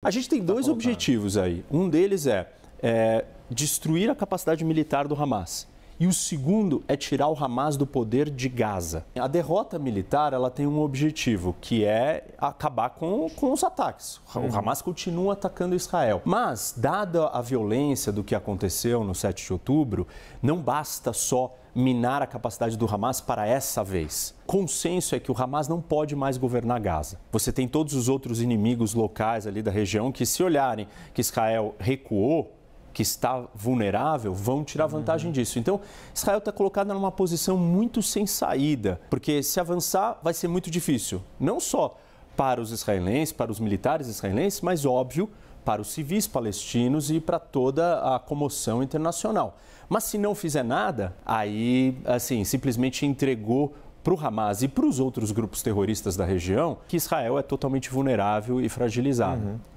A gente tem tá dois tá. objetivos aí. Um deles é, é destruir a capacidade militar do Hamas e o segundo é tirar o Hamas do poder de Gaza. A derrota militar ela tem um objetivo, que é acabar com, com os ataques. O uhum. Hamas continua atacando Israel. Mas, dada a violência do que aconteceu no 7 de outubro, não basta só minar a capacidade do Hamas para essa vez. Consenso é que o Hamas não pode mais governar Gaza. Você tem todos os outros inimigos locais ali da região que, se olharem que Israel recuou, que está vulnerável vão tirar uhum. vantagem uhum. disso. Então, Israel está colocada numa posição muito sem saída, porque se avançar vai ser muito difícil. Não só para os israelenses, para os militares israelenses, mas óbvio para os civis palestinos e para toda a comoção internacional. Mas se não fizer nada, aí assim simplesmente entregou para o Hamas e para os outros grupos terroristas da região que Israel é totalmente vulnerável e fragilizado. Uhum.